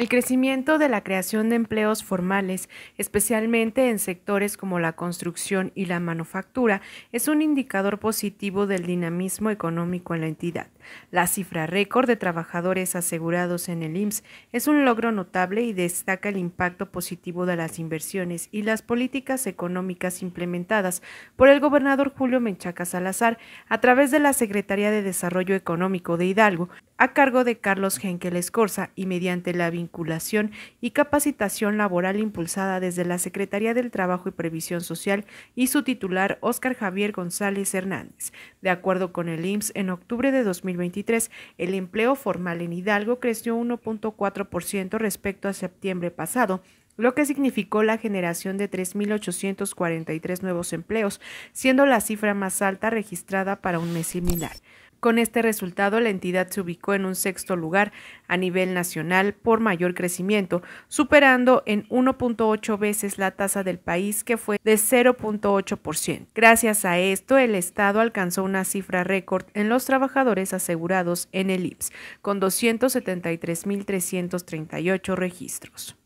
El crecimiento de la creación de empleos formales, especialmente en sectores como la construcción y la manufactura, es un indicador positivo del dinamismo económico en la entidad. La cifra récord de trabajadores asegurados en el IMSS es un logro notable y destaca el impacto positivo de las inversiones y las políticas económicas implementadas por el gobernador Julio Menchaca Salazar a través de la Secretaría de Desarrollo Económico de Hidalgo, a cargo de Carlos Henkel Escorza y mediante la vinculación y capacitación laboral impulsada desde la Secretaría del Trabajo y Previsión Social y su titular Óscar Javier González Hernández. De acuerdo con el IMSS, en octubre de 2023, el empleo formal en Hidalgo creció 1.4% respecto a septiembre pasado lo que significó la generación de 3.843 nuevos empleos, siendo la cifra más alta registrada para un mes similar. Con este resultado, la entidad se ubicó en un sexto lugar a nivel nacional por mayor crecimiento, superando en 1.8 veces la tasa del país que fue de 0.8%. Gracias a esto, el Estado alcanzó una cifra récord en los trabajadores asegurados en el IPS, con 273.338 registros.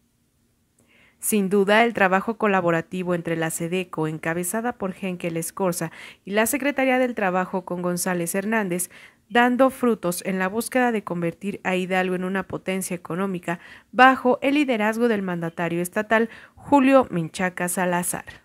Sin duda, el trabajo colaborativo entre la SEDECO, encabezada por Henkel Escorza, y la Secretaría del Trabajo con González Hernández, dando frutos en la búsqueda de convertir a Hidalgo en una potencia económica bajo el liderazgo del mandatario estatal Julio Minchaca Salazar.